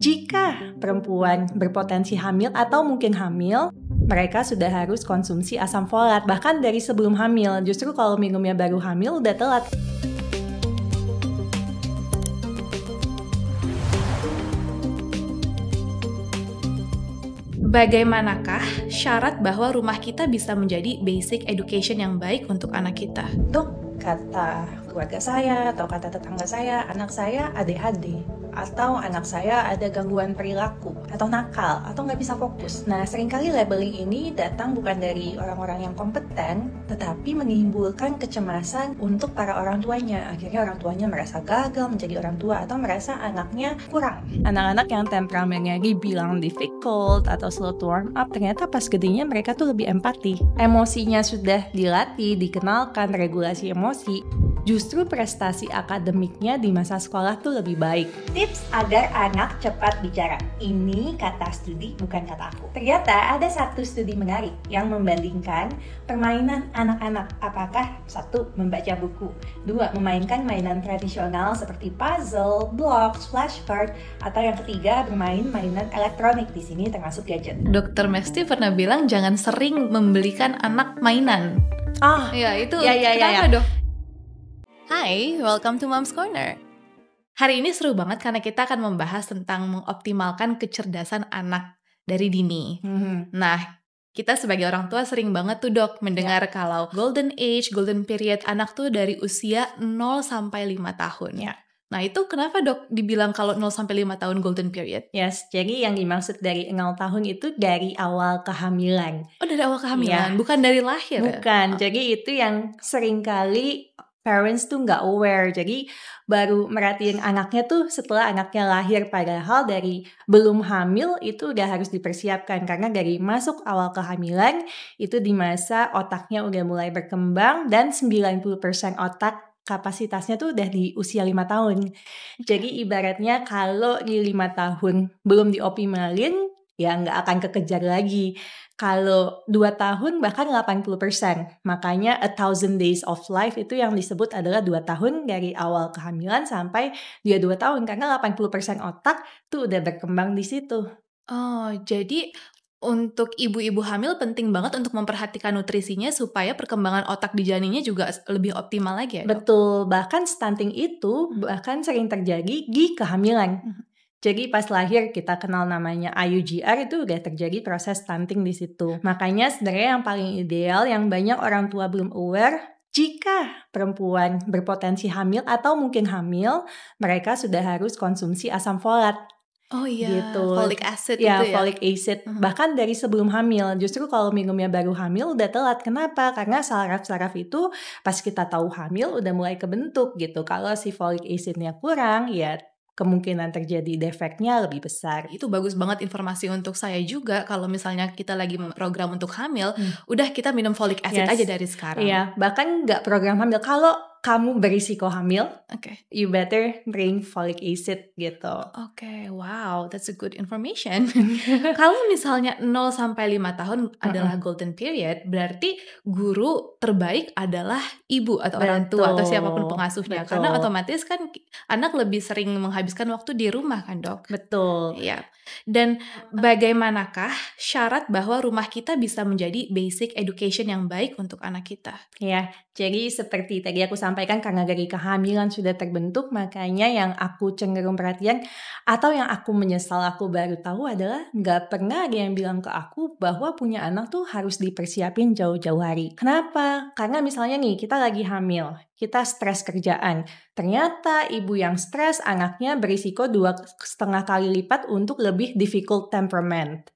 Jika perempuan berpotensi hamil atau mungkin hamil, mereka sudah harus konsumsi asam folat bahkan dari sebelum hamil. Justru kalau minumnya baru hamil udah telat. Bagaimanakah syarat bahwa rumah kita bisa menjadi basic education yang baik untuk anak kita? Dok, kata keluarga saya atau kata tetangga saya, anak saya ADHD atau anak saya ada gangguan perilaku atau nakal atau nggak bisa fokus. Nah, seringkali labeling ini datang bukan dari orang-orang yang kompeten, tetapi menimbulkan kecemasan untuk para orang tuanya. Akhirnya orang tuanya merasa gagal menjadi orang tua atau merasa anaknya kurang. Anak-anak yang temperamennya dibilang difficult atau slow to warm up, ternyata pas gedenya mereka tuh lebih empati. Emosinya sudah dilatih, dikenalkan regulasi emosi, justru prestasi akademiknya di masa sekolah tuh lebih baik. Tips agar anak cepat bicara. Ini kata studi bukan kata aku. Ternyata ada satu studi menarik yang membandingkan permainan anak-anak apakah satu membaca buku, dua memainkan mainan tradisional seperti puzzle, blocks, flashcard, atau yang ketiga bermain mainan elektronik di sini termasuk gadget. Dokter Mesti pernah bilang jangan sering membelikan anak mainan. Ah, oh, ya itu ya, ya, kenapa ya, ya. Hai, welcome to Mom's Corner. Hari ini seru banget karena kita akan membahas tentang mengoptimalkan kecerdasan anak dari dini. Mm -hmm. Nah, kita sebagai orang tua sering banget tuh dok mendengar yeah. kalau golden age, golden period anak tuh dari usia 0 sampai 5 tahun. Yeah. Nah itu kenapa dok dibilang kalau 0 sampai 5 tahun golden period? Yes, jadi yang dimaksud dari 0 tahun itu dari awal kehamilan. Oh dari awal kehamilan, yeah. bukan dari lahir? Bukan, oh. jadi itu yang seringkali parents tuh nggak aware. Jadi baru merhatiin anaknya tuh setelah anaknya lahir. Padahal dari belum hamil itu udah harus dipersiapkan. Karena dari masuk awal kehamilan itu di masa otaknya udah mulai berkembang dan 90% otak kapasitasnya tuh udah di usia lima tahun. Jadi ibaratnya kalau di lima tahun belum dioptimalin, ya nggak akan kekejar lagi kalau 2 tahun bahkan 80%. Makanya a thousand days of life itu yang disebut adalah 2 tahun dari awal kehamilan sampai dia 2 tahun. Karena 80% otak tuh udah berkembang di situ. Oh, jadi untuk ibu-ibu hamil penting banget untuk memperhatikan nutrisinya supaya perkembangan otak di janinnya juga lebih optimal lagi ya? Betul, bahkan stunting itu hmm. bahkan sering terjadi di kehamilan. Hmm. Jadi pas lahir kita kenal namanya IUGR itu udah terjadi proses stunting di situ. Makanya sebenarnya yang paling ideal yang banyak orang tua belum aware jika perempuan berpotensi hamil atau mungkin hamil, mereka sudah harus konsumsi asam folat. Oh iya, gitu. folic acid ya, itu ya. folic acid. Uh-huh. Bahkan dari sebelum hamil. Justru kalau minumnya baru hamil udah telat. Kenapa? Karena saraf-saraf itu pas kita tahu hamil udah mulai kebentuk gitu. Kalau si folic acidnya kurang, ya kemungkinan terjadi defeknya lebih besar. Itu bagus banget informasi untuk saya juga kalau misalnya kita lagi program untuk hamil, hmm. udah kita minum folic acid yes. aja dari sekarang. Iya, bahkan nggak program hamil. Kalau kamu berisiko hamil, okay. you better drink folic acid gitu. Oke, okay, wow, that's a good information. Kalau misalnya 0 sampai 5 tahun adalah mm -hmm. golden period, berarti guru terbaik adalah ibu atau Betul. orang tua atau siapapun pengasuhnya Betul. karena otomatis kan anak lebih sering menghabiskan waktu di rumah kan, Dok? Betul. Iya. Dan bagaimanakah syarat bahwa rumah kita bisa menjadi basic education yang baik untuk anak kita? Ya, jadi seperti tadi aku sama sampaikan karena dari kehamilan sudah terbentuk, makanya yang aku cenderung perhatian atau yang aku menyesal aku baru tahu adalah nggak pernah ada yang bilang ke aku bahwa punya anak tuh harus dipersiapin jauh-jauh hari. Kenapa? Karena misalnya nih kita lagi hamil, kita stres kerjaan. Ternyata ibu yang stres anaknya berisiko dua setengah kali lipat untuk lebih difficult temperament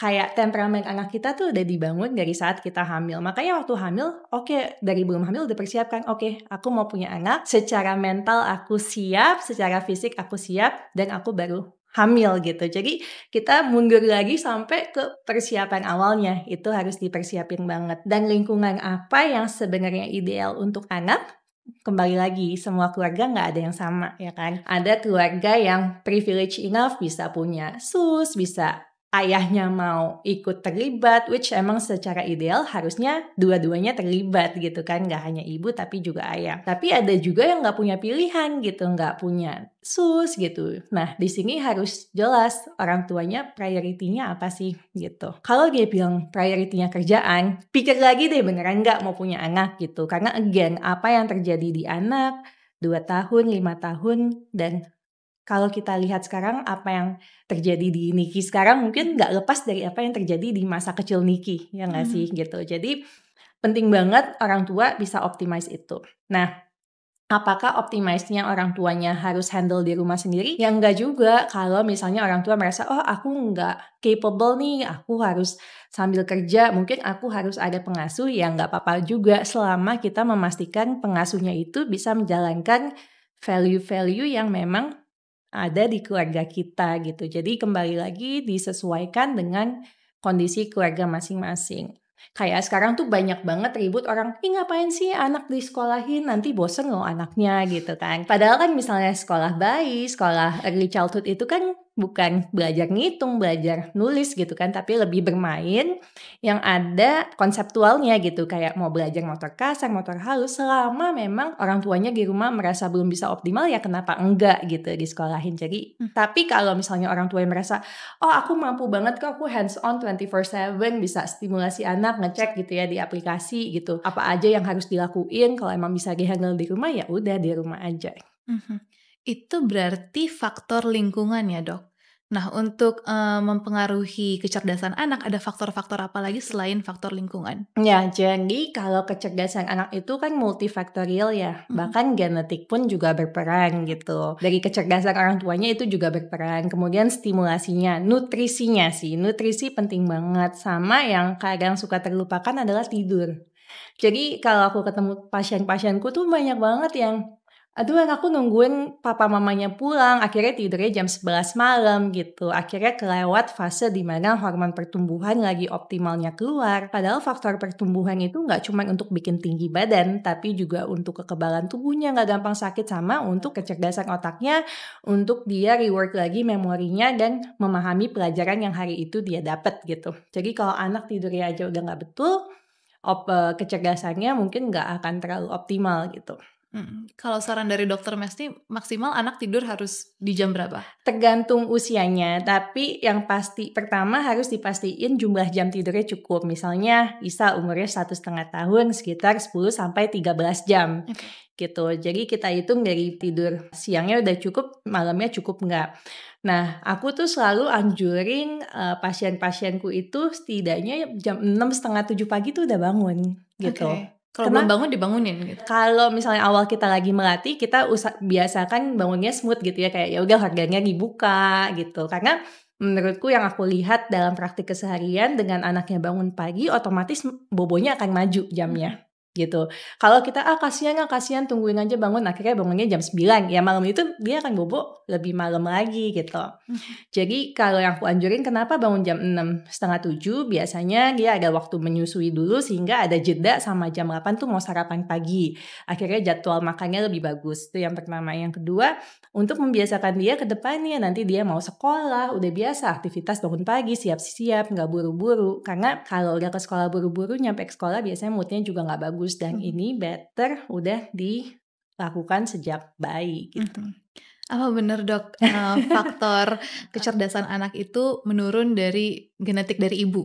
kayak temperamen anak kita tuh udah dibangun dari saat kita hamil. Makanya waktu hamil, oke okay, dari belum hamil udah persiapkan, oke okay, aku mau punya anak, secara mental aku siap, secara fisik aku siap, dan aku baru hamil gitu. Jadi kita mundur lagi sampai ke persiapan awalnya, itu harus dipersiapin banget. Dan lingkungan apa yang sebenarnya ideal untuk anak, kembali lagi semua keluarga nggak ada yang sama ya kan ada keluarga yang privilege enough bisa punya sus bisa ayahnya mau ikut terlibat, which emang secara ideal harusnya dua-duanya terlibat gitu kan, nggak hanya ibu tapi juga ayah. Tapi ada juga yang nggak punya pilihan gitu, nggak punya sus gitu. Nah di sini harus jelas orang tuanya prioritinya apa sih gitu. Kalau dia bilang prioritinya kerjaan, pikir lagi deh beneran nggak mau punya anak gitu. Karena again apa yang terjadi di anak, dua tahun, lima tahun, dan kalau kita lihat sekarang apa yang terjadi di Niki sekarang mungkin nggak lepas dari apa yang terjadi di masa kecil Niki ya nggak hmm. sih gitu jadi penting banget orang tua bisa optimize itu nah apakah optimize orang tuanya harus handle di rumah sendiri Yang nggak juga kalau misalnya orang tua merasa oh aku nggak capable nih aku harus sambil kerja mungkin aku harus ada pengasuh ya nggak apa-apa juga selama kita memastikan pengasuhnya itu bisa menjalankan value-value yang memang ada di keluarga kita gitu. Jadi kembali lagi disesuaikan dengan kondisi keluarga masing-masing. Kayak sekarang tuh banyak banget ribut orang, ih ngapain sih anak di sekolahin nanti bosen loh anaknya gitu kan. Padahal kan misalnya sekolah bayi, sekolah early childhood itu kan bukan belajar ngitung, belajar nulis gitu kan, tapi lebih bermain yang ada konseptualnya gitu, kayak mau belajar motor kasar, motor halus, selama memang orang tuanya di rumah merasa belum bisa optimal ya kenapa enggak gitu di sekolahin. Jadi, hmm. tapi kalau misalnya orang tua yang merasa, oh aku mampu banget kok, aku hands on 24/7 bisa stimulasi anak, ngecek gitu ya di aplikasi gitu, apa aja yang harus dilakuin, kalau emang bisa dihandle di rumah ya udah di rumah aja. -hmm. hmm. Itu berarti faktor lingkungan ya dok? Nah, untuk eh, mempengaruhi kecerdasan anak ada faktor-faktor apa lagi selain faktor lingkungan? Ya, jadi kalau kecerdasan anak itu kan multifaktorial ya, Mm-hmm. bahkan genetik pun juga berperan gitu. Dari kecerdasan orang tuanya itu juga berperan, kemudian stimulasinya, nutrisinya sih, nutrisi penting banget. Sama yang kadang suka terlupakan adalah tidur. Jadi kalau aku ketemu pasien-pasienku tuh banyak banget yang aduh aku nungguin papa mamanya pulang, akhirnya tidurnya jam 11 malam gitu. Akhirnya kelewat fase di mana hormon pertumbuhan lagi optimalnya keluar. Padahal faktor pertumbuhan itu nggak cuma untuk bikin tinggi badan, tapi juga untuk kekebalan tubuhnya nggak gampang sakit sama untuk kecerdasan otaknya, untuk dia rework lagi memorinya dan memahami pelajaran yang hari itu dia dapat gitu. Jadi kalau anak tidurnya aja udah nggak betul, eh, kecerdasannya mungkin nggak akan terlalu optimal gitu. Hmm. Kalau saran dari dokter Mesti, maksimal anak tidur harus di jam berapa? Tergantung usianya, tapi yang pasti pertama harus dipastikan jumlah jam tidurnya cukup. Misalnya Isa umurnya satu setengah tahun, sekitar 10 sampai tiga belas jam. Okay. Gitu. Jadi kita hitung dari tidur siangnya udah cukup, malamnya cukup nggak. Nah, aku tuh selalu anjurin uh, pasien-pasienku itu setidaknya jam enam setengah tujuh pagi tuh udah bangun gitu. Okay. Kalau belum bangun dibangunin gitu. Kalau misalnya awal kita lagi melatih, kita usah, biasakan bangunnya smooth gitu ya kayak ya udah harganya dibuka gitu. Karena menurutku yang aku lihat dalam praktik keseharian dengan anaknya bangun pagi otomatis bobonya akan maju jamnya gitu. Kalau kita ah kasihan ah kasihan tungguin aja bangun akhirnya bangunnya jam 9 ya malam itu dia akan bobo lebih malam lagi gitu. Mmm. Jadi kalau yang aku anjurin kenapa bangun jam enam setengah tujuh biasanya dia ada waktu menyusui dulu sehingga ada jeda sama jam 8 tuh mau sarapan pagi. Akhirnya jadwal makannya lebih bagus. Itu yang pertama. Yang kedua untuk membiasakan dia ke depannya nanti dia mau sekolah udah biasa aktivitas bangun pagi siap-siap nggak buru-buru karena kalau udah ke sekolah buru-buru nyampe ke sekolah biasanya moodnya juga nggak bagus bagus dan hmm. ini better udah dilakukan sejak bayi gitu. Hmm. Apa benar dok eh, faktor kecerdasan anak itu menurun dari genetik dari ibu?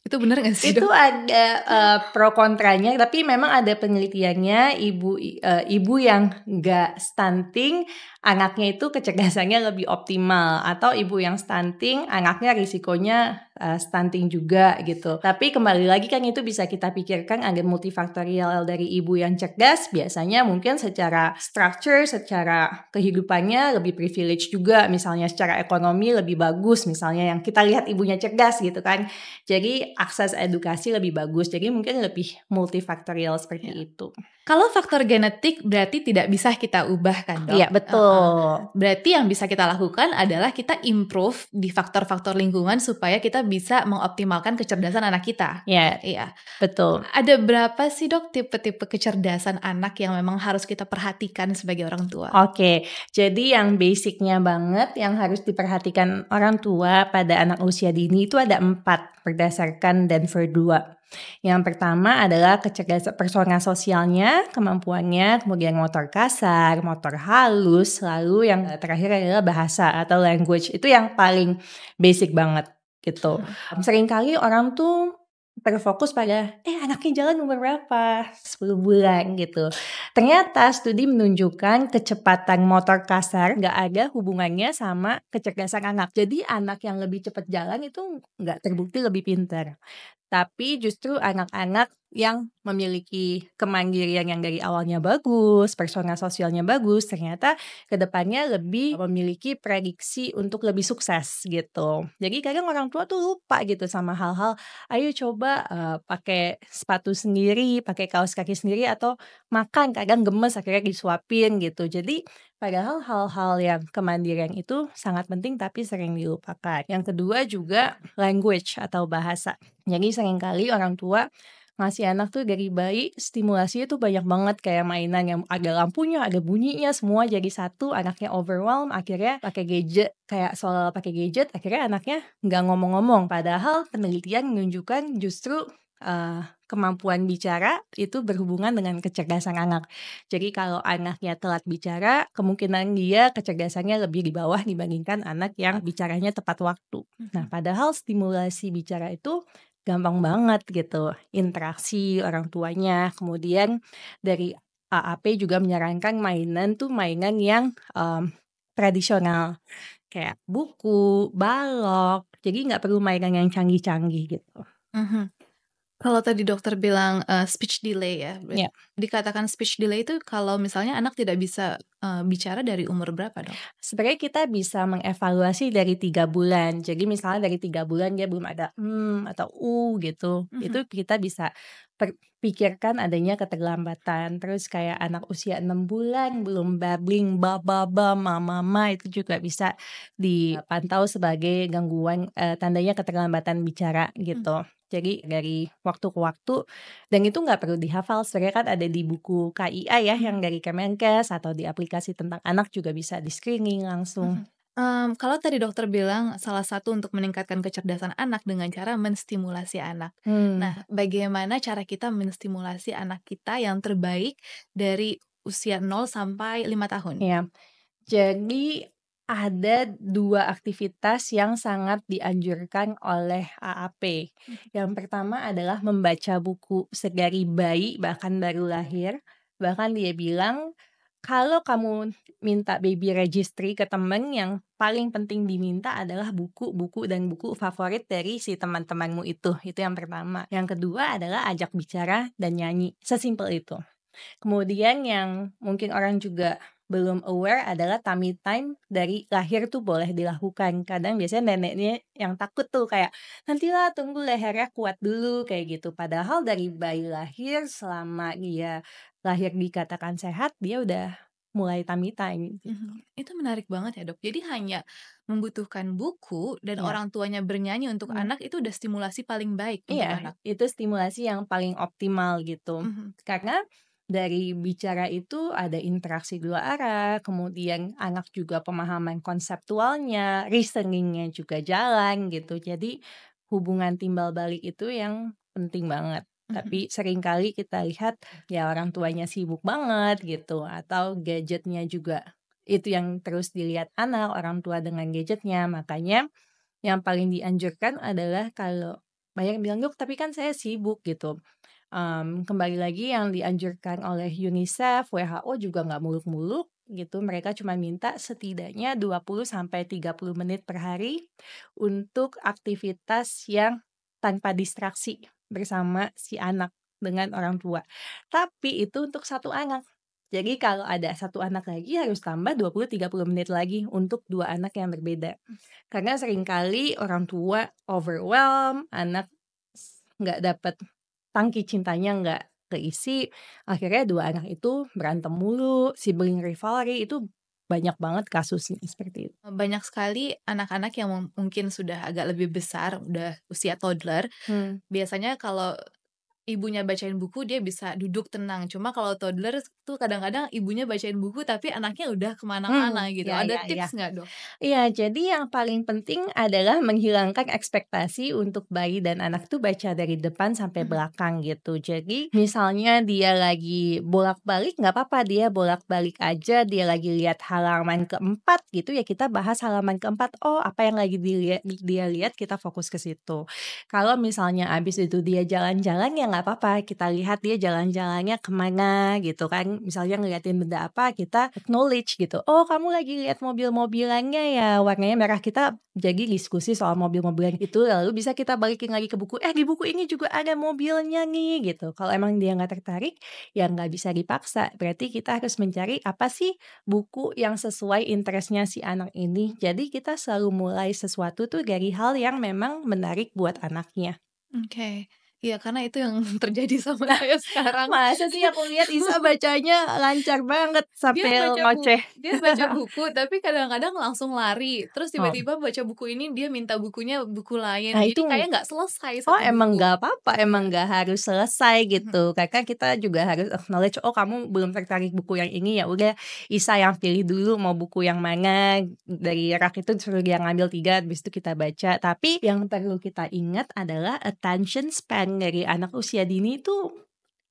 Itu benar nggak sih? Dok? Itu ada uh, pro kontranya, tapi memang ada penelitiannya ibu uh, ibu yang nggak stunting anaknya itu kecerdasannya lebih optimal atau ibu yang stunting anaknya risikonya uh, stunting juga gitu. Tapi kembali lagi kan itu bisa kita pikirkan agar multifaktorial dari ibu yang cerdas biasanya mungkin secara structure, secara kehidupannya lebih privilege juga misalnya secara ekonomi lebih bagus misalnya yang kita lihat ibunya cerdas gitu kan. Jadi akses edukasi lebih bagus. Jadi mungkin lebih multifaktorial seperti ya. itu. Kalau faktor genetik berarti tidak bisa kita ubah kan dok? Iya betul. Uh, berarti yang bisa kita lakukan adalah kita improve di faktor-faktor lingkungan supaya kita bisa mengoptimalkan kecerdasan anak kita. Iya. Iya. Betul. Ada berapa sih dok tipe-tipe kecerdasan anak yang memang harus kita perhatikan sebagai orang tua? Oke, jadi yang basicnya banget yang harus diperhatikan orang tua pada anak usia dini itu ada empat berdasarkan Denver 2. Yang pertama adalah kecerdasan persona sosialnya, kemampuannya, kemudian motor kasar, motor halus, lalu yang terakhir adalah bahasa atau language. Itu yang paling basic banget gitu. Seringkali orang tuh terfokus pada eh anaknya jalan umur berapa 10 bulan gitu ternyata studi menunjukkan kecepatan motor kasar nggak ada hubungannya sama kecerdasan anak jadi anak yang lebih cepat jalan itu nggak terbukti lebih pintar tapi justru anak-anak yang memiliki kemandirian yang dari awalnya bagus, persona sosialnya bagus, ternyata kedepannya lebih memiliki prediksi untuk lebih sukses gitu. Jadi kadang orang tua tuh lupa gitu sama hal-hal, ayo coba uh, pakai sepatu sendiri, pakai kaos kaki sendiri atau makan kadang gemes akhirnya disuapin gitu. Jadi Padahal hal-hal yang kemandirian itu sangat penting tapi sering dilupakan. Yang kedua juga language atau bahasa. Jadi seringkali orang tua ngasih anak tuh dari bayi stimulasinya tuh banyak banget kayak mainan yang ada lampunya, ada bunyinya, semua jadi satu, anaknya overwhelm, akhirnya pakai gadget kayak soal pakai gadget, akhirnya anaknya nggak ngomong-ngomong. Padahal penelitian menunjukkan justru uh, kemampuan bicara itu berhubungan dengan kecerdasan anak. Jadi kalau anaknya telat bicara, kemungkinan dia kecerdasannya lebih di bawah dibandingkan anak yang bicaranya tepat waktu. Nah, padahal stimulasi bicara itu gampang banget gitu. Interaksi orang tuanya, kemudian dari AAP juga menyarankan mainan tuh mainan yang um, tradisional kayak buku, balok. Jadi nggak perlu mainan yang canggih-canggih gitu. Mm -hmm. Kalau tadi dokter bilang uh, speech delay ya, yeah. dikatakan speech delay itu kalau misalnya anak tidak bisa uh, bicara dari umur berapa dok? Sebenarnya kita bisa mengevaluasi dari tiga bulan. Jadi misalnya dari tiga bulan dia belum ada hmm atau u gitu, mm-hmm. itu mhm. kita bisa pikirkan adanya keterlambatan. Terus kayak anak usia enam bulan belum babbling, ma mama, ma, itu juga bisa dipantau sebagai gangguan uh, tandanya keterlambatan bicara gitu. Mm-hmm. Jadi dari waktu ke waktu dan itu nggak perlu dihafal. Sebenarnya kan ada di buku KIA ya yang hmm. dari Kemenkes atau di aplikasi tentang anak juga bisa di screening langsung. Um, kalau tadi dokter bilang salah satu untuk meningkatkan kecerdasan anak dengan cara menstimulasi anak. Hmm. Nah, bagaimana cara kita menstimulasi anak kita yang terbaik dari usia 0 sampai 5 tahun? Ya. Jadi ada dua aktivitas yang sangat dianjurkan oleh AAP. Mhm. Yang pertama adalah membaca buku segari bayi, bahkan baru lahir. Bahkan dia bilang, kalau kamu minta baby registry ke temen, yang paling penting diminta adalah buku-buku dan buku favorit dari si teman-temanmu itu. Itu yang pertama. Yang kedua adalah ajak bicara dan nyanyi. Sesimpel itu. Kemudian yang mungkin orang juga belum aware adalah tummy time dari lahir tuh boleh dilakukan. Kadang biasanya neneknya yang takut tuh kayak nantilah tunggu lehernya kuat dulu kayak gitu. Padahal dari bayi lahir selama dia lahir dikatakan sehat dia udah mulai tummy time. Gitu. Mm -hmm. Itu menarik banget ya dok. Jadi hanya membutuhkan buku dan yeah. orang tuanya bernyanyi untuk mm. anak itu udah stimulasi paling baik yeah, untuk iya, anak. Itu stimulasi yang paling optimal gitu. Mm -hmm. Karena dari bicara itu ada interaksi dua arah, kemudian anak juga pemahaman konseptualnya, reasoningnya juga jalan gitu. Jadi hubungan timbal balik itu yang penting banget. Mm-hmm. Tapi seringkali kita lihat ya orang tuanya sibuk banget gitu atau gadgetnya juga itu yang terus dilihat anak orang tua dengan gadgetnya. Makanya yang paling dianjurkan adalah kalau banyak yang bilang yuk, tapi kan saya sibuk gitu um, kembali lagi yang dianjurkan oleh UNICEF, WHO juga nggak muluk-muluk gitu. Mereka cuma minta setidaknya 20 sampai 30 menit per hari untuk aktivitas yang tanpa distraksi bersama si anak dengan orang tua. Tapi itu untuk satu anak. Jadi kalau ada satu anak lagi harus tambah 20-30 menit lagi untuk dua anak yang berbeda. Karena seringkali orang tua overwhelm, anak nggak dapat tangki cintanya nggak keisi akhirnya dua anak itu berantem mulu sibling rivalry itu banyak banget kasusnya seperti itu. Oh, banyak sekali anak-anak yang mungkin sudah agak lebih besar, udah usia toddler. Hmm. Biasanya kalau ibunya bacain buku dia bisa duduk tenang cuma kalau toddler tuh kadang-kadang ibunya bacain buku tapi anaknya udah hmm, kemana-mana hmm, gitu ya, ada ya, ya. tips nggak ya. dok? Iya jadi yang paling penting adalah menghilangkan ekspektasi untuk bayi dan anak tuh baca dari depan sampai hmm. belakang gitu jadi misalnya dia lagi bolak-balik nggak apa-apa dia bolak-balik aja dia lagi lihat halaman keempat gitu ya kita bahas halaman keempat oh apa yang lagi dia, dia lihat kita fokus ke situ kalau misalnya abis itu dia jalan-jalan ya nggak nggak apa-apa kita lihat dia jalan-jalannya kemana gitu kan misalnya ngeliatin benda apa kita knowledge gitu oh kamu lagi lihat mobil-mobilannya ya warnanya merah kita jadi diskusi soal mobil-mobilan itu lalu bisa kita balikin lagi ke buku eh di buku ini juga ada mobilnya nih gitu kalau emang dia nggak tertarik ya nggak bisa dipaksa berarti kita harus mencari apa sih buku yang sesuai interestnya si anak ini jadi kita selalu mulai sesuatu tuh dari hal yang memang menarik buat anaknya Oke, okay. Iya karena itu yang terjadi sama nah, saya sekarang. Masa sih aku lihat Isa bacanya lancar banget sampai dia ngoceh. Buku, dia baca buku tapi kadang-kadang langsung lari. Terus oh. tiba-tiba baca buku ini dia minta bukunya buku lain. Nah, itu kayak gak selesai. Oh emang gak apa-apa, emang gak harus selesai gitu. Hmm. Karena kita juga harus acknowledge oh kamu belum tertarik buku yang ini ya udah Isa yang pilih dulu mau buku yang mana dari rak itu suruh dia ngambil tiga, habis itu kita baca. Tapi yang perlu kita ingat adalah attention span pendidikan dari anak usia dini itu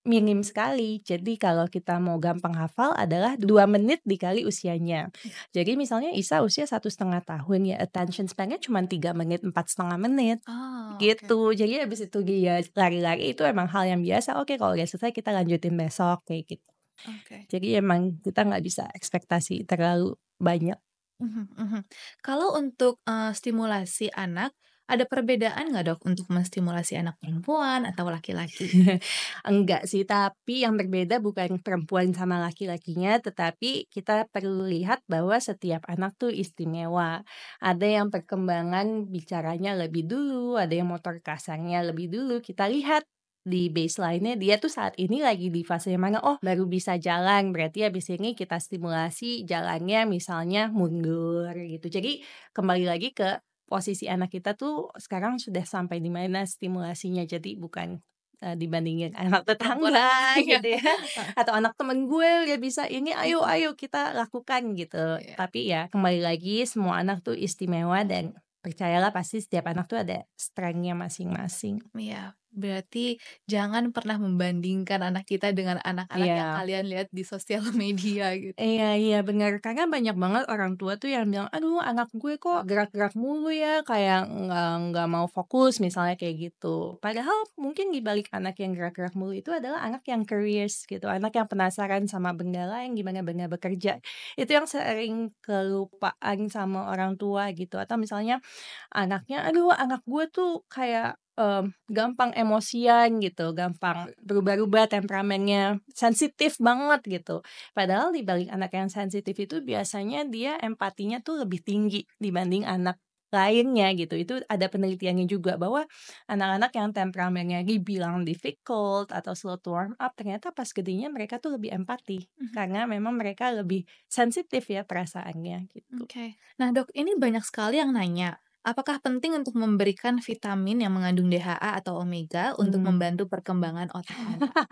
minim sekali. Jadi kalau kita mau gampang hafal adalah dua menit dikali usianya. Jadi misalnya Isa usia satu setengah tahun ya attention spannya cuma tiga menit empat setengah menit oh, gitu. Okay. Jadi habis itu dia lari-lari itu emang hal yang biasa. Oke kalau udah selesai kita lanjutin besok kayak gitu. Okay. Jadi emang kita nggak bisa ekspektasi terlalu banyak. Mm -hmm. Kalau untuk uh, stimulasi anak ada perbedaan nggak dok untuk menstimulasi anak perempuan atau laki-laki? Enggak sih, tapi yang berbeda bukan perempuan sama laki-lakinya, tetapi kita perlu lihat bahwa setiap anak tuh istimewa. Ada yang perkembangan bicaranya lebih dulu, ada yang motor kasarnya lebih dulu. Kita lihat di baseline-nya dia tuh saat ini lagi di fase yang mana oh baru bisa jalan berarti habis ini kita stimulasi jalannya misalnya mundur gitu jadi kembali lagi ke posisi anak kita tuh sekarang sudah sampai di mana stimulasinya jadi bukan uh, dibandingin anak tetangga gitu ya atau anak temen gue dia bisa ini ayo iya. ayo kita lakukan gitu yeah. tapi ya kembali lagi semua anak tuh istimewa dan percayalah pasti setiap anak tuh ada strengthnya masing-masing. Iya, Berarti jangan pernah membandingkan anak kita dengan anak-anak yang iya. kalian lihat di sosial media gitu. Iya, iya bener Karena banyak banget orang tua tuh yang bilang, aduh anak gue kok gerak-gerak mulu ya, kayak nggak mau fokus misalnya kayak gitu. Padahal mungkin dibalik anak yang gerak-gerak mulu itu adalah anak yang curious gitu, anak yang penasaran sama benda lain gimana benda bekerja. Itu yang sering kelupaan sama orang tua gitu. Atau misalnya anaknya, aduh anak gue tuh kayak um, gampang emosian gitu, gampang iya. berubah-ubah temperamennya, sensitif banget gitu. Padahal di balik anak yang sensitif itu biasanya dia empatinya tuh lebih tinggi dibanding anak lainnya gitu. Itu ada penelitiannya juga bahwa anak-anak yang temperamennya dibilang difficult atau slow to warm up ternyata pas gedenya mereka tuh lebih empati mm-hmm. karena memang mereka lebih sensitif ya perasaannya gitu. Oke. Okay. Nah, Dok, ini banyak sekali yang nanya Apakah penting untuk memberikan vitamin yang mengandung DHA atau omega untuk hmm. membantu perkembangan otak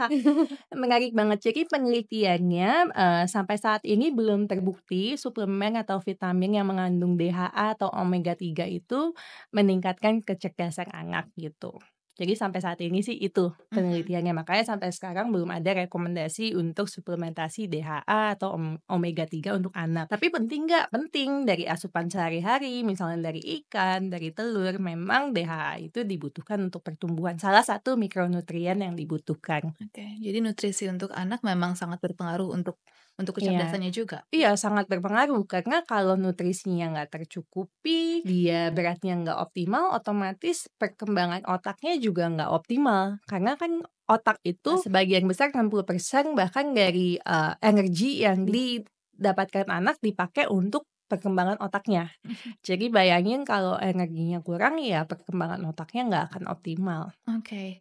Menarik banget. Jadi penelitiannya uh, sampai saat ini belum terbukti suplemen atau vitamin yang mengandung DHA atau omega 3 itu meningkatkan kecerdasan anak gitu. Jadi sampai saat ini sih itu mhm. penelitiannya. Mm -hmm. Makanya sampai sekarang belum ada rekomendasi untuk suplementasi DHA atau omega 3 untuk anak. Tapi penting nggak? Penting dari asupan sehari-hari, misalnya dari ikan, dari telur, memang DHA itu dibutuhkan untuk pertumbuhan. Salah satu mikronutrien yang dibutuhkan. Oke, okay. jadi nutrisi untuk anak memang sangat berpengaruh untuk untuk iya. kecerdasannya yeah. juga. Iya, sangat berpengaruh karena kalau nutrisinya nggak tercukupi, dia beratnya nggak optimal, otomatis perkembangan otaknya juga nggak optimal karena kan otak itu nah, sebagian besar 60% bahkan dari uh, energi yang iya. didapatkan anak dipakai untuk perkembangan otaknya. Jadi bayangin kalau energinya kurang ya perkembangan otaknya nggak akan optimal. Oke. Okay.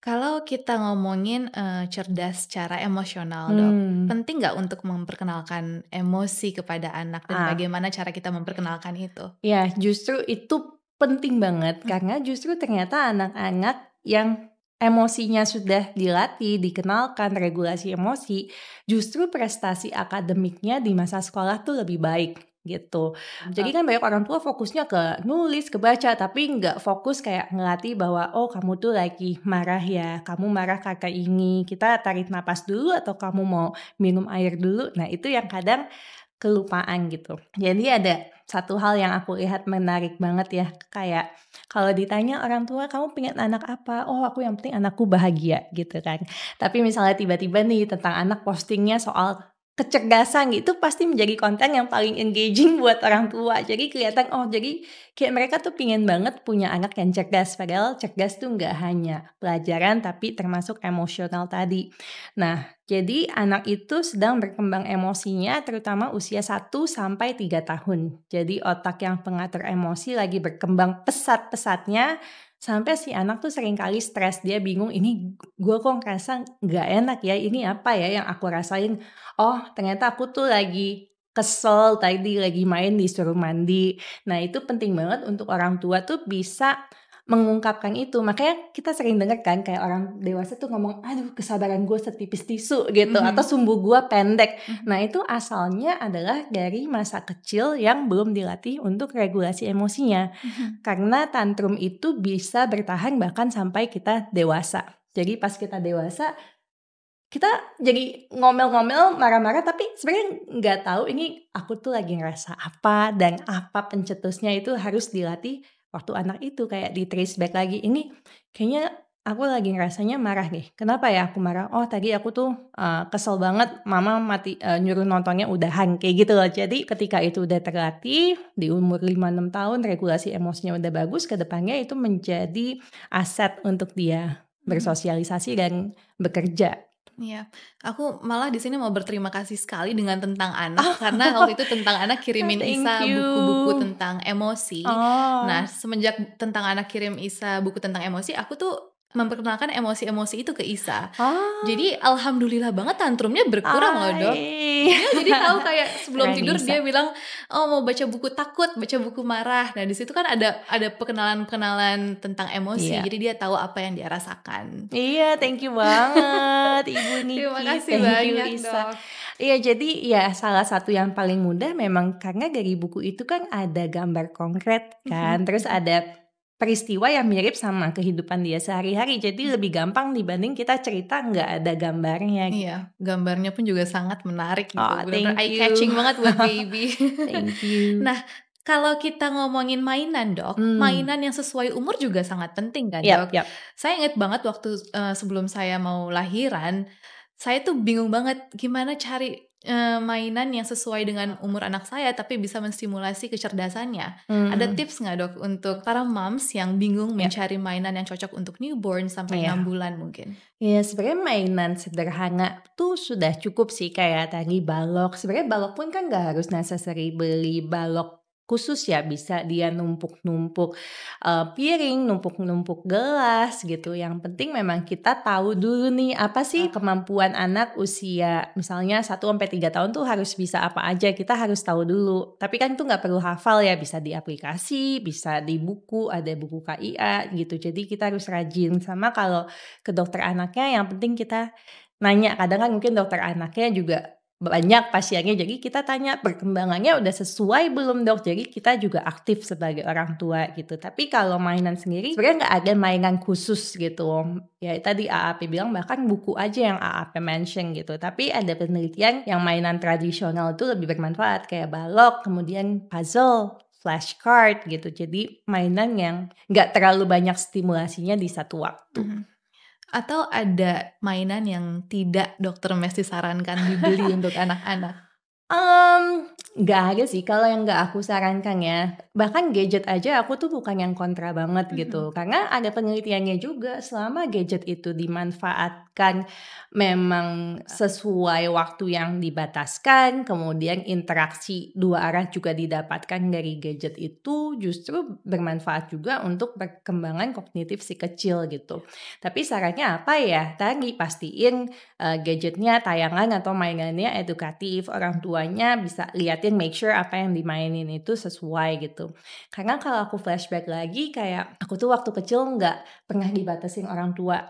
Kalau kita ngomongin, uh, cerdas secara emosional, Dok, hmm. penting nggak untuk memperkenalkan emosi kepada anak dan Ah. bagaimana cara kita memperkenalkan itu? Ya, justru itu penting banget hmm. karena justru ternyata anak-anak yang emosinya sudah dilatih, dikenalkan regulasi emosi, justru prestasi akademiknya di masa sekolah tuh lebih baik gitu. Jadi kan banyak orang tua fokusnya ke nulis, ke baca, tapi nggak fokus kayak ngelatih bahwa oh kamu tuh lagi marah ya, kamu marah kakak ini, kita tarik napas dulu atau kamu mau minum air dulu. Nah itu yang kadang kelupaan gitu. Jadi ada satu hal yang aku lihat menarik banget ya, kayak kalau ditanya orang tua kamu pengen anak apa? Oh aku yang penting anakku bahagia gitu kan. Tapi misalnya tiba-tiba nih tentang anak postingnya soal kecerdasan gitu pasti menjadi konten yang paling engaging buat orang tua. Jadi kelihatan oh jadi kayak mereka tuh pingin banget punya anak yang cerdas. Padahal cerdas tuh nggak hanya pelajaran tapi termasuk emosional tadi. Nah jadi anak itu sedang berkembang emosinya terutama usia 1 sampai 3 tahun. Jadi otak yang pengatur emosi lagi berkembang pesat-pesatnya sampai si anak tuh sekali-kali stres dia bingung ini gue kok ngerasa nggak enak ya ini apa ya yang aku rasain oh ternyata aku tuh lagi kesel tadi lagi main disuruh mandi. Nah itu penting banget untuk orang tua tuh bisa mengungkapkan itu. Makanya kita sering denger kan kayak orang dewasa tuh ngomong, aduh kesabaran gue setipis tisu gitu, mm -hmm. atau sumbu gue pendek. Mm -hmm. Nah itu asalnya adalah dari masa kecil yang belum dilatih untuk regulasi emosinya. Mm -hmm. Karena tantrum itu bisa bertahan bahkan sampai kita dewasa. Jadi pas kita dewasa kita jadi ngomel-ngomel marah-marah tapi sebenarnya nggak tahu ini aku tuh lagi ngerasa apa dan apa pencetusnya itu harus dilatih waktu anak itu kayak di trace back lagi ini kayaknya aku lagi ngerasanya marah nih kenapa ya aku marah oh tadi aku tuh uh, kesel banget mama mati uh, nyuruh nontonnya udah kayak gitu loh jadi ketika itu udah terlatih di umur 5-6 tahun regulasi emosinya udah bagus kedepannya itu menjadi aset untuk dia hmm. bersosialisasi dan bekerja Iya, aku malah di sini mau berterima kasih sekali dengan tentang anak oh. karena waktu itu tentang anak kirimin Isa buku-buku tentang emosi. Nah, oh. Nah, semenjak tentang anak kirim Isa buku tentang emosi, aku tuh memperkenalkan emosi-emosi itu ke Isa. Ah. Jadi alhamdulillah banget tantrumnya berkurang Ay. loh dok. Dia jadi tahu kayak sebelum Keren tidur Isa. dia bilang oh mau baca buku takut, baca buku marah. Nah di situ kan ada ada perkenalan-perkenalan tentang emosi. Yeah. Jadi dia tahu apa yang dia rasakan. Iya, thank you banget Ibu Niki. Terima kasih thank banyak you, Isa. dok. Iya jadi ya salah satu yang paling mudah memang karena dari buku itu kan ada gambar konkret kan, mm-hmm. terus ada peristiwa yang mirip sama kehidupan dia sehari-hari. Jadi hmm. lebih gampang dibanding kita cerita nggak ada gambarnya. Iya, gambarnya pun juga sangat menarik gitu. Oh, Bener -bener eye catching banget buat baby. thank you. nah, kalau kita ngomongin mainan dok, hmm. mainan yang sesuai umur juga sangat penting kan yep, dok. Yep. Saya inget banget waktu uh, sebelum saya mau lahiran, saya tuh bingung banget gimana cari Eh, mainan yang sesuai dengan umur anak saya tapi bisa menstimulasi kecerdasannya. Hmm. Ada tips nggak dok untuk para moms yang bingung yeah. mencari mainan yang cocok untuk newborn sampai yeah. Iya. bulan mungkin? Ya yeah, sebenarnya mainan sederhana tuh sudah cukup sih kayak tadi balok. Sebenarnya balok pun kan nggak harus necessary beli balok khusus ya bisa dia numpuk-numpuk uh, piring, numpuk-numpuk gelas gitu. Yang penting memang kita tahu dulu nih apa sih nah. kemampuan anak usia misalnya 1 sampai 3 tahun tuh harus bisa apa aja. Kita harus tahu dulu. Tapi kan itu nggak perlu hafal ya, bisa di aplikasi, bisa di buku, ada buku KIA gitu. Jadi kita harus rajin sama kalau ke dokter anaknya yang penting kita nanya kadang kan mungkin dokter anaknya juga banyak pasiennya jadi kita tanya perkembangannya udah sesuai belum dok jadi kita juga aktif sebagai orang tua gitu tapi kalau mainan sendiri sebenarnya nggak ada mainan khusus gitu ya tadi AAP bilang bahkan buku aja yang AAP mention gitu tapi ada penelitian yang mainan tradisional itu lebih bermanfaat kayak balok kemudian puzzle flashcard gitu jadi mainan yang nggak terlalu banyak stimulasinya di satu waktu mm -hmm. Atau ada mainan yang tidak dokter mesti sarankan dibeli untuk anak-anak? Um, gak ada sih kalau yang gak aku sarankan ya. Bahkan gadget aja aku tuh bukan yang kontra banget mm -hmm. gitu. Karena ada penelitiannya juga selama gadget itu dimanfaat dibataskan memang sesuai waktu yang dibataskan, kemudian interaksi dua arah juga didapatkan dari gadget itu justru bermanfaat juga untuk perkembangan kognitif si kecil gitu. Tapi sarannya apa ya? Tadi pastiin uh, gadgetnya, tayangan atau mainannya edukatif, orang tuanya bisa liatin make sure apa yang dimainin itu sesuai gitu. Karena kalau aku flashback lagi kayak aku tuh waktu kecil nggak pernah dibatasin orang tua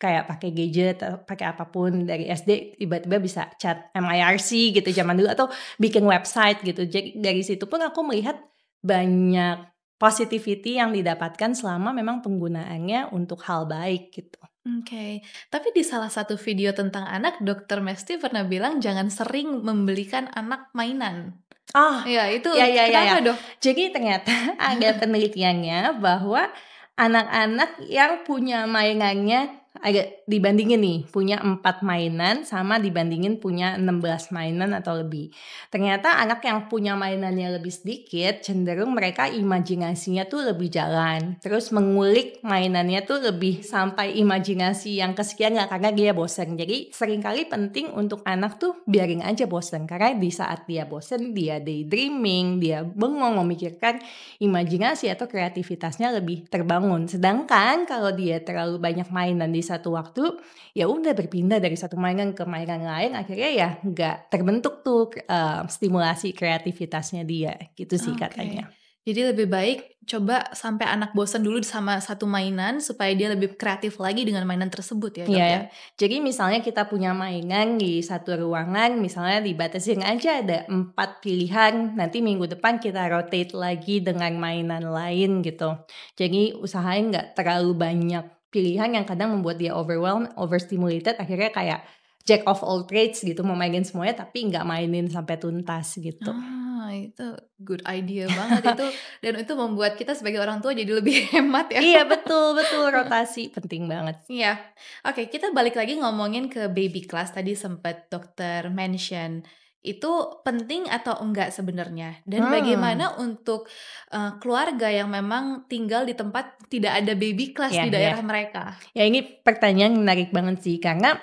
kayak pakai gadget atau pakai apapun dari SD tiba-tiba bisa chat MIRC gitu zaman dulu atau bikin website gitu. Jadi dari situ pun aku melihat banyak positivity yang didapatkan selama memang penggunaannya untuk hal baik gitu. Oke, okay. tapi di salah satu video tentang anak, Dokter Mesti pernah bilang jangan sering membelikan anak mainan. Ah, oh, ya itu ya, ya, kenapa ya, ya. dok? Jadi ternyata ada penelitiannya bahwa anak-anak yang punya mainannya agak dibandingin nih punya 4 mainan sama dibandingin punya 16 mainan atau lebih. Ternyata anak yang punya mainannya lebih sedikit cenderung mereka imajinasinya tuh lebih jalan. Terus mengulik mainannya tuh lebih sampai imajinasi yang kesekian gak karena dia bosen. Jadi seringkali penting untuk anak tuh biarin aja bosen karena di saat dia bosen dia daydreaming, dia bengong memikirkan imajinasi atau kreativitasnya lebih terbangun. Sedangkan kalau dia terlalu banyak mainan di di satu waktu ya udah berpindah dari satu mainan ke mainan lain akhirnya ya nggak terbentuk tuh uh, stimulasi kreativitasnya dia gitu sih okay. katanya. Jadi lebih baik coba sampai anak bosan dulu sama satu mainan supaya dia lebih kreatif lagi dengan mainan tersebut ya. Iya. Yeah. Ya? Jadi misalnya kita punya mainan di satu ruangan, misalnya yang aja ada empat pilihan. Nanti minggu depan kita rotate lagi dengan mainan lain gitu. Jadi usahain nggak terlalu banyak pilihan yang kadang membuat dia overwhelmed, overstimulated, akhirnya kayak jack of all trades gitu, mau mainin semuanya tapi nggak mainin sampai tuntas gitu. Ah, itu good idea banget itu dan itu membuat kita sebagai orang tua jadi lebih hemat ya. iya, betul, betul rotasi penting banget. Iya. Oke, okay, kita balik lagi ngomongin ke baby class tadi sempat dokter mention itu penting atau enggak sebenarnya dan hmm. bagaimana ah. untuk uh, keluarga yang memang tinggal di tempat tidak ada baby class ya, di iya. daerah ya. mereka ya ini pertanyaan menarik banget sih karena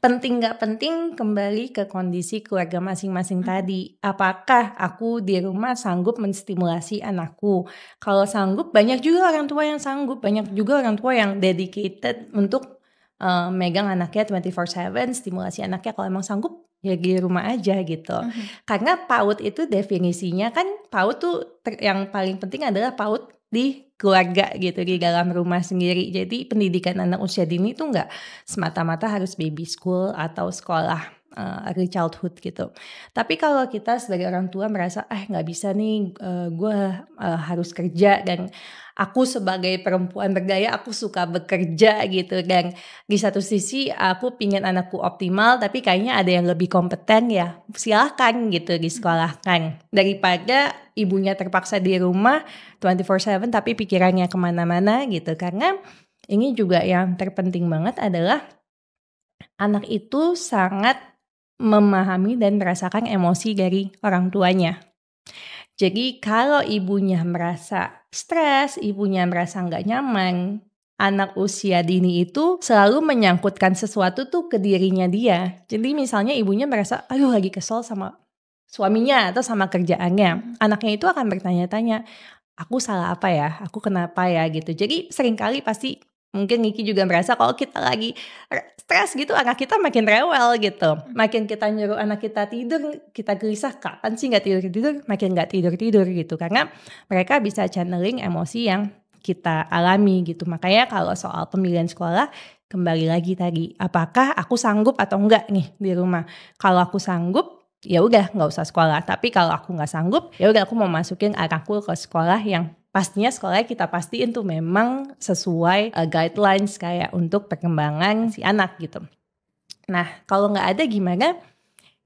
penting nggak penting kembali ke kondisi keluarga masing-masing hmm. tadi apakah aku di rumah sanggup menstimulasi anakku kalau sanggup banyak juga orang tua yang sanggup banyak juga orang tua yang dedicated untuk uh, megang anaknya 24/7, stimulasi anaknya kalau emang sanggup ya di rumah aja gitu. Mm -hmm. Karena PAUD itu definisinya kan PAUD tuh yang paling penting adalah PAUD di keluarga gitu di dalam rumah sendiri. Jadi pendidikan anak usia dini tuh nggak semata-mata harus baby school atau sekolah uh, early childhood gitu. Tapi kalau kita sebagai orang tua merasa eh nggak bisa nih uh, eh, gue uh, harus kerja dan aku sebagai perempuan bergaya aku suka bekerja gitu dan di satu sisi aku pingin anakku optimal tapi kayaknya ada yang lebih kompeten ya silahkan gitu disekolahkan daripada ibunya terpaksa di rumah 24/7 tapi pikirannya kemana-mana gitu karena ini juga yang terpenting banget adalah anak itu sangat memahami dan merasakan emosi dari orang tuanya. Jadi kalau ibunya merasa stres, ibunya merasa nggak nyaman, anak usia dini itu selalu menyangkutkan sesuatu tuh ke dirinya dia. Jadi misalnya ibunya merasa, aduh lagi kesel sama suaminya atau sama kerjaannya. Anaknya itu akan bertanya-tanya, aku salah apa ya? Aku kenapa ya? gitu. Jadi seringkali pasti mungkin Niki juga merasa kalau kita lagi stres gitu anak kita makin rewel gitu hmm. makin kita nyuruh anak kita tidur kita gelisah kapan sih nggak tidur tidur makin nggak tidur tidur gitu karena mereka bisa channeling emosi yang kita alami gitu makanya kalau soal pemilihan sekolah kembali lagi tadi apakah aku sanggup atau enggak nih di rumah kalau aku sanggup ya udah nggak usah sekolah tapi kalau aku nggak sanggup ya udah aku mau masukin anakku ke sekolah yang pastinya sekolahnya kita pastiin tuh memang sesuai uh, guidelines kayak untuk perkembangan si anak gitu. Nah kalau nggak ada gimana?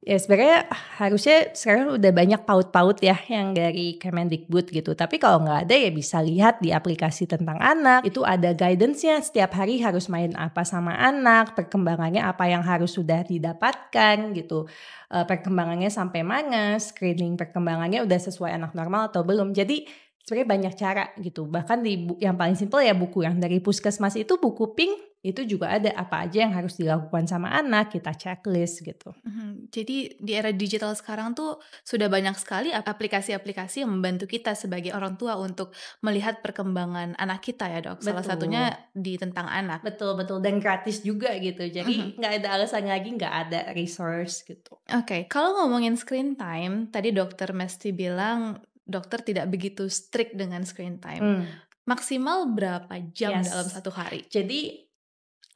Ya sebenarnya harusnya sekarang udah banyak paut-paut ya yang dari Kemendikbud gitu. Tapi kalau nggak ada ya bisa lihat di aplikasi tentang anak. Itu ada guidance-nya setiap hari harus main apa sama anak, perkembangannya apa yang harus sudah didapatkan gitu. Eh, perkembangannya sampai mana, screening perkembangannya udah sesuai anak normal atau belum. Jadi sebenarnya banyak cara gitu. Bahkan di yang paling simpel ya buku yang dari puskesmas itu buku pink itu juga ada apa aja yang harus dilakukan sama anak kita checklist gitu. Mhm. jadi di era digital sekarang tuh sudah banyak sekali aplikasi-aplikasi yang membantu kita sebagai orang tua untuk melihat perkembangan anak kita ya dok. Betul. Salah satunya di tentang anak. Betul betul dan gratis juga gitu. Jadi mhm. nggak ada alasan lagi nggak ada resource gitu. Oke okay. kalau ngomongin screen time tadi dokter Mesti bilang dokter tidak begitu strict dengan screen time. Hmm. Maksimal berapa jam yes. dalam satu hari? Jadi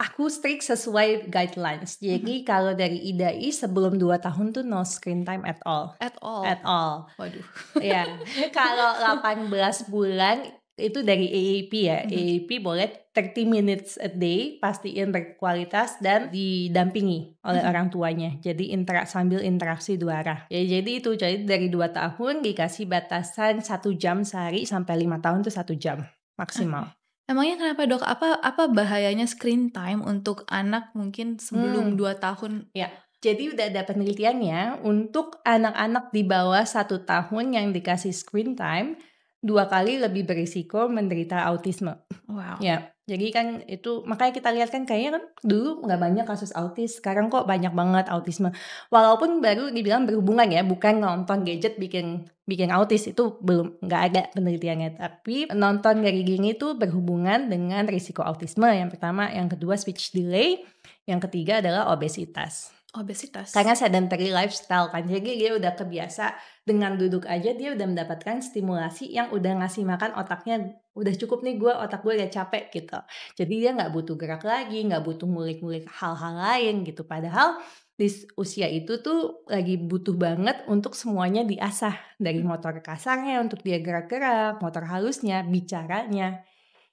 aku strict sesuai guidelines. Mhm. Jadi -hmm. kalau dari IDAI sebelum 2 tahun tuh no screen time at all. At all. At all. Waduh. Ya. kalau 18 bulan itu dari AAP ya. Mm-hmm. AAP boleh 30 minutes a day, pastiin berkualitas dan didampingi oleh mm-hmm. orang tuanya. Jadi interak sambil interaksi dua arah. Ya, jadi itu jadi dari dua tahun dikasih batasan satu jam sehari sampai lima tahun itu satu jam maksimal. Okay. Emangnya kenapa dok? Apa apa bahayanya screen time untuk anak mungkin sebelum hmm. 2 tahun? Ya. Jadi udah ada penelitiannya untuk anak-anak di bawah satu tahun yang dikasih screen time dua kali lebih berisiko menderita autisme. Wow. Ya, jadi kan itu makanya kita lihat kan kayaknya kan dulu nggak banyak kasus autis, sekarang kok banyak banget autisme. Walaupun baru dibilang berhubungan ya, bukan nonton gadget bikin bikin autis itu belum nggak ada penelitiannya. Tapi nonton dari gini itu berhubungan dengan risiko autisme yang pertama, yang kedua speech delay, yang ketiga adalah obesitas obesitas karena sedentary lifestyle kan jadi dia udah kebiasa dengan duduk aja dia udah mendapatkan stimulasi yang udah ngasih makan otaknya udah cukup nih gue otak gue udah capek gitu jadi dia nggak butuh gerak lagi nggak butuh ngulik-ngulik hal-hal lain gitu padahal di usia itu tuh lagi butuh banget untuk semuanya diasah dari motor kasarnya untuk dia gerak-gerak motor halusnya bicaranya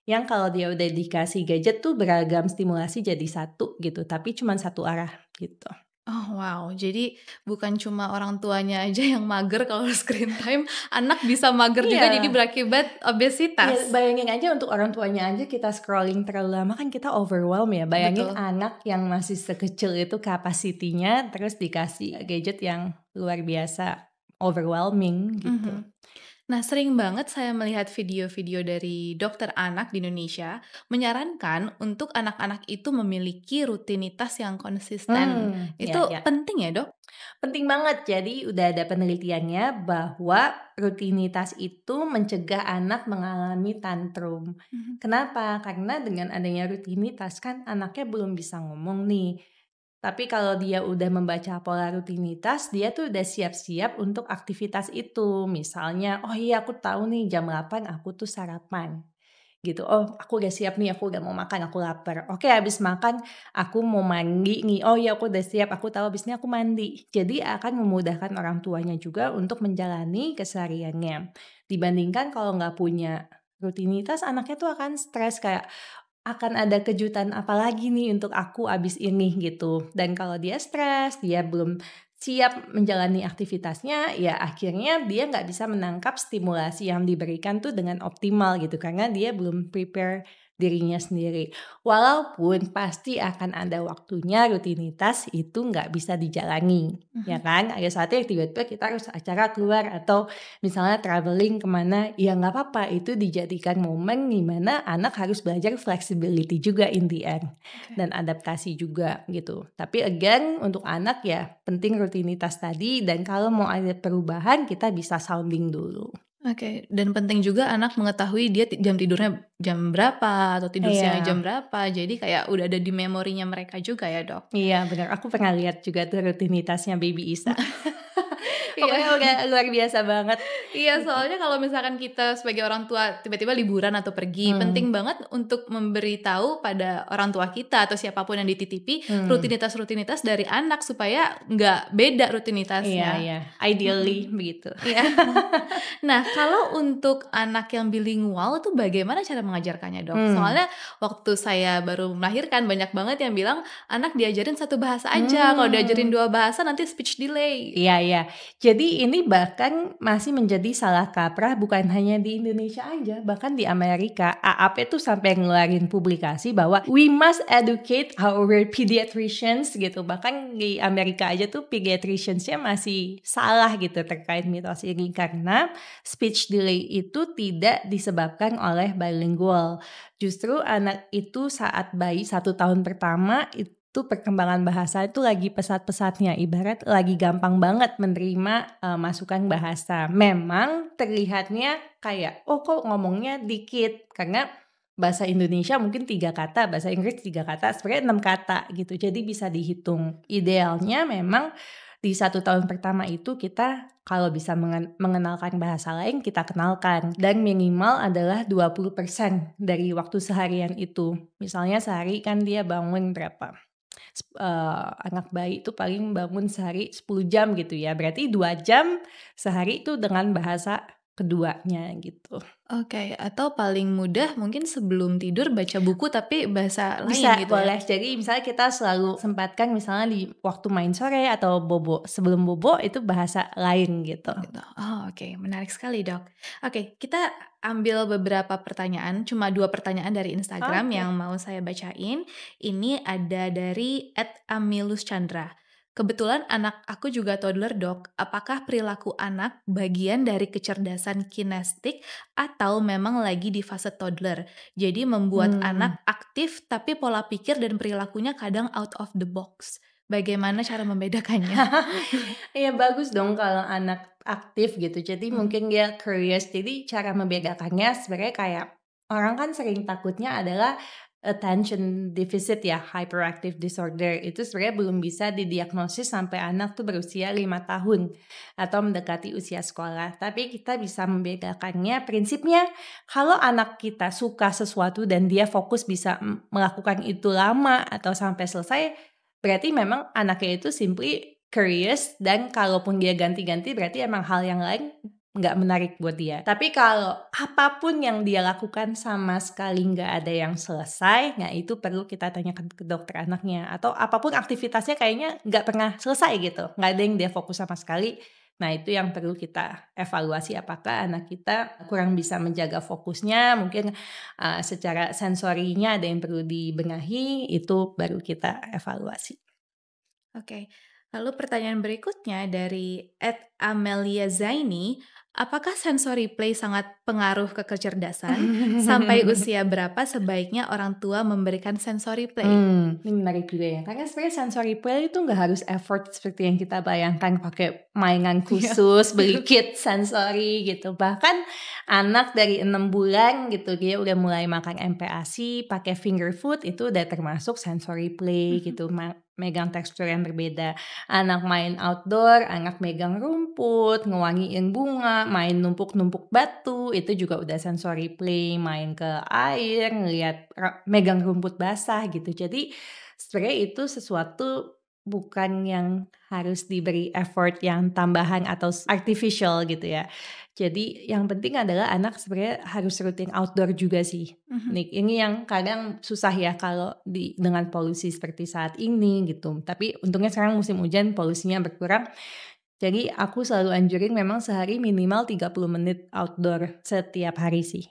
yang kalau dia udah dikasih gadget tuh beragam stimulasi jadi satu gitu tapi cuma satu arah gitu Oh wow, jadi bukan cuma orang tuanya aja yang mager kalau screen time, anak bisa mager iya. juga jadi berakibat obesitas. Iya, bayangin aja untuk orang tuanya aja kita scrolling terlalu lama kan kita overwhelm ya. Bayangin Betul. anak yang masih sekecil itu kapasitinya terus dikasih gadget yang luar biasa overwhelming gitu. Mm -hmm. Nah, sering banget saya melihat video-video dari dokter anak di Indonesia menyarankan untuk anak-anak itu memiliki rutinitas yang konsisten. Hmm, ya, itu ya, ya. penting ya, Dok? Penting banget. Jadi, udah ada penelitiannya bahwa rutinitas itu mencegah anak mengalami tantrum. Hmm. Kenapa? Karena dengan adanya rutinitas kan anaknya belum bisa ngomong nih tapi kalau dia udah membaca pola rutinitas, dia tuh udah siap-siap untuk aktivitas itu. Misalnya, oh iya aku tahu nih jam 8 aku tuh sarapan. Gitu, oh aku udah siap nih, aku udah mau makan, aku lapar. Oke, habis makan aku mau mandi nih. Oh iya aku udah siap, aku tahu habis ini aku mandi. Jadi akan memudahkan orang tuanya juga untuk menjalani kesehariannya. Dibandingkan kalau nggak punya rutinitas anaknya tuh akan stres kayak akan ada kejutan apa lagi nih untuk aku abis ini gitu. Dan kalau dia stres, dia belum siap menjalani aktivitasnya, ya akhirnya dia nggak bisa menangkap stimulasi yang diberikan tuh dengan optimal gitu karena dia belum prepare dirinya sendiri. Walaupun pasti akan ada waktunya rutinitas itu nggak bisa dijalani, uh-huh. ya mhm. kan? Ada saatnya tiba-tiba kita harus acara keluar atau misalnya traveling kemana, ya nggak apa-apa. Itu dijadikan momen dimana anak harus belajar flexibility juga in the end okay. dan adaptasi juga gitu. Tapi again untuk anak ya penting rutinitas tadi dan kalau mau ada perubahan kita bisa sounding dulu. Oke, okay. dan penting juga anak mengetahui dia jam tidurnya jam berapa atau tidur yeah. siang jam berapa. Jadi kayak udah ada di memorinya mereka juga ya dok. Iya benar. Aku pengen lihat juga tuh rutinitasnya baby Isa. Iya. Pokoknya udah luar biasa banget. Iya, gitu. soalnya kalau misalkan kita sebagai orang tua tiba-tiba liburan atau pergi, hmm. penting banget untuk memberitahu pada orang tua kita atau siapapun yang dititipi hmm. rutinitas-rutinitas hmm. dari anak supaya nggak beda rutinitasnya. Iya, iya. Ideally hmm. begitu. Iya. nah, kalau untuk anak yang bilingual itu bagaimana cara mengajarkannya dok? Hmm. Soalnya waktu saya baru melahirkan banyak banget yang bilang anak diajarin satu bahasa aja. Hmm. Kalau diajarin dua bahasa nanti speech delay. Iya iya. Jadi ini bahkan masih menjadi salah kaprah bukan hanya di Indonesia aja, bahkan di Amerika AAP itu sampai ngeluarin publikasi bahwa we must educate our pediatricians gitu. Bahkan di Amerika aja tuh pediatriciansnya masih salah gitu terkait mitos ini karena speech delay itu tidak disebabkan oleh bilingual bilingual. Justru anak itu saat bayi satu tahun pertama itu perkembangan bahasa itu lagi pesat-pesatnya ibarat lagi gampang banget menerima uh, masukan bahasa memang terlihatnya kayak oh kok ngomongnya dikit karena bahasa Indonesia mungkin tiga kata bahasa Inggris tiga kata sebenarnya enam kata gitu jadi bisa dihitung idealnya memang di satu tahun pertama itu kita kalau bisa mengenalkan bahasa lain kita kenalkan dan minimal adalah 20% dari waktu seharian itu. Misalnya sehari kan dia bangun berapa? Uh, anak bayi itu paling bangun sehari 10 jam gitu ya. Berarti dua jam sehari itu dengan bahasa keduanya gitu. Oke, okay. atau paling mudah mungkin sebelum tidur baca buku tapi bahasa Bisa, lain gitu. Ya? boleh. Ya? Jadi misalnya kita selalu sempatkan misalnya di waktu main sore atau bobo. Sebelum bobo itu bahasa lain gitu. gitu. Oh, oke. Okay. Menarik sekali, Dok. Oke, okay, kita ambil beberapa pertanyaan, cuma dua pertanyaan dari Instagram okay. yang mau saya bacain. Ini ada dari @amilus_chandra. Kebetulan anak aku juga toddler dok, apakah perilaku anak bagian dari kecerdasan kinestik atau memang lagi di fase toddler? Jadi membuat hmm. anak aktif tapi pola pikir dan perilakunya kadang out of the box. Bagaimana cara membedakannya? Iya bagus dong kalau anak aktif gitu, jadi hmm. mungkin dia curious. Jadi cara membedakannya sebenarnya kayak orang kan sering takutnya adalah attention deficit ya hyperactive disorder itu sebenarnya belum bisa didiagnosis sampai anak tuh berusia lima tahun atau mendekati usia sekolah. Tapi kita bisa membedakannya. Prinsipnya kalau anak kita suka sesuatu dan dia fokus bisa melakukan itu lama atau sampai selesai berarti memang anaknya itu simply curious dan kalaupun dia ganti-ganti berarti emang hal yang lain nggak menarik buat dia. Tapi kalau apapun yang dia lakukan sama sekali nggak ada yang selesai, nah itu perlu kita tanyakan ke dokter anaknya. Atau apapun aktivitasnya kayaknya nggak pernah selesai gitu, nggak ada yang dia fokus sama sekali. Nah itu yang perlu kita evaluasi apakah anak kita kurang bisa menjaga fokusnya, mungkin uh, secara sensorinya ada yang perlu dibenahi, itu baru kita evaluasi. Oke. Okay. Lalu pertanyaan berikutnya dari Ed Amelia Zaini, Apakah sensory play sangat pengaruh ke kecerdasan? Sampai usia berapa sebaiknya orang tua memberikan sensory play? Hmm, ini menarik juga ya. Karena sebenarnya sensory play itu nggak harus effort seperti yang kita bayangkan pakai mainan iya. khusus, beli kit sensory gitu. Bahkan anak dari enam bulan gitu dia udah mulai makan MPASI pakai finger food itu udah termasuk sensory play gitu. megang tekstur yang berbeda. Anak main outdoor, anak megang rumput, ngewangiin bunga, main numpuk-numpuk batu, itu juga udah sensory play, main ke air, ngeliat megang rumput basah gitu. Jadi sebenarnya itu sesuatu bukan yang harus diberi effort yang tambahan atau artificial gitu ya. Jadi yang penting adalah anak sebenarnya harus rutin outdoor juga sih. Mm-hmm. Nih, ini yang kadang susah ya kalau di dengan polusi seperti saat ini gitu. Tapi untungnya sekarang musim hujan polusinya berkurang. Jadi aku selalu anjurin memang sehari minimal 30 menit outdoor setiap hari sih.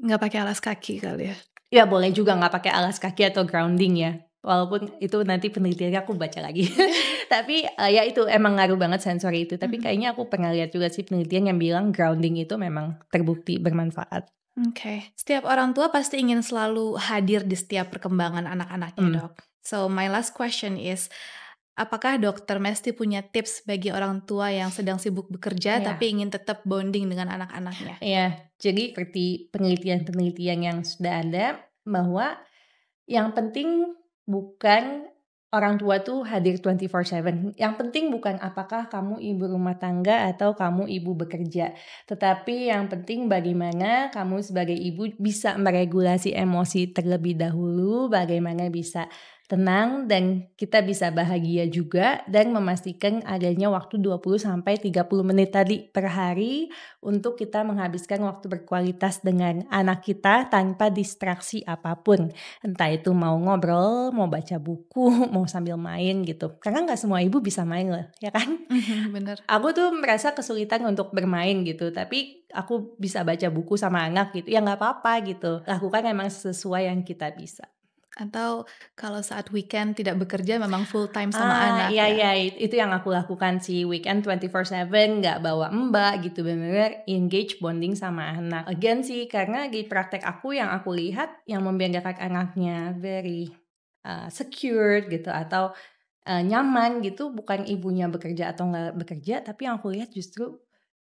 Nggak pakai alas kaki kali ya? Ya boleh juga nggak pakai alas kaki atau grounding ya walaupun itu nanti penelitiannya aku baca lagi tapi uh, ya itu emang ngaruh banget sensory itu tapi mm-hmm. kayaknya aku pernah lihat juga sih penelitian yang bilang grounding itu memang terbukti bermanfaat oke okay. setiap orang tua pasti ingin selalu hadir di setiap perkembangan anak-anaknya mm. dok so my last question is apakah dokter Mesti punya tips bagi orang tua yang sedang sibuk bekerja yeah. tapi ingin tetap bonding dengan anak-anaknya? Iya, yeah. jadi seperti penelitian-penelitian yang sudah ada bahwa yang penting bukan orang tua tuh hadir 24/7. Yang penting bukan apakah kamu ibu rumah tangga atau kamu ibu bekerja, tetapi yang penting bagaimana kamu sebagai ibu bisa meregulasi emosi terlebih dahulu, bagaimana bisa tenang dan kita bisa bahagia juga dan memastikan adanya waktu 20 sampai 30 menit tadi per hari untuk kita menghabiskan waktu berkualitas dengan anak kita tanpa distraksi apapun. Entah itu mau ngobrol, mau baca buku, mau sambil main gitu. Karena nggak semua ibu bisa main loh, ya kan? Mhm, bener. Aku tuh merasa kesulitan untuk bermain gitu, tapi aku bisa baca buku sama anak gitu. Ya nggak apa-apa gitu. Lakukan emang sesuai yang kita bisa. Atau kalau saat weekend tidak bekerja memang full time sama ah, anak. Iya ya? iya itu yang aku lakukan sih weekend 24/7 nggak bawa mbak gitu benar-benar engage bonding sama anak. Again sih karena di praktek aku yang aku lihat yang membiarkan anaknya very uh, ah, secure gitu atau uh, nyaman gitu bukan ibunya bekerja atau nggak bekerja tapi yang aku lihat justru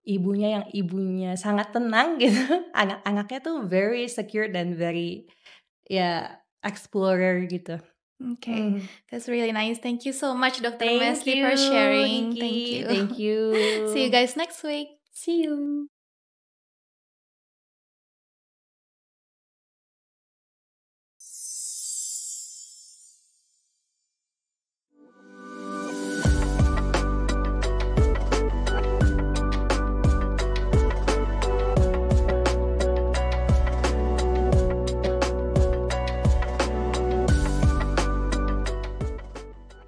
ibunya yang ibunya sangat tenang gitu anak-anaknya tuh very secure dan very ya explorer gitu. Okay, mm. that's really nice. Thank you so much, Dr. Wesley, for sharing. Nikki. Thank you. Thank you. See you guys next week. See you.